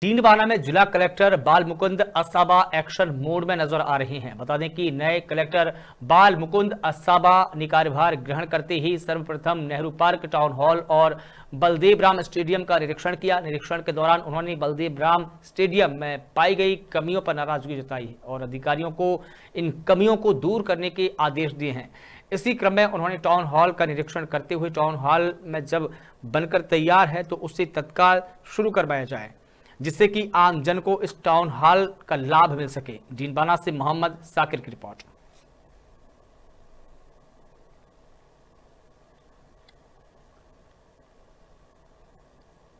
टींडवाना में जिला कलेक्टर बाल मुकुंद असाबा एक्शन मोड में नजर आ रहे हैं बता दें कि नए कलेक्टर बाल मुकुंद असाबा ने कार्यभार ग्रहण करते ही सर्वप्रथम नेहरू पार्क टाउन हॉल और बलदेव राम स्टेडियम का निरीक्षण किया निरीक्षण के दौरान उन्होंने बलदेव राम स्टेडियम में पाई गई कमियों पर नाराजगी जताई और अधिकारियों को इन कमियों को दूर करने के आदेश दिए हैं इसी क्रम में उन्होंने टाउन हॉल का निरीक्षण करते हुए टाउन हॉल में जब बनकर तैयार है तो उसे तत्काल शुरू करवाया जाए जिससे कि आमजन को इस टाउन हॉल का लाभ मिल सके जीनबाना से मोहम्मद साकिर की रिपोर्ट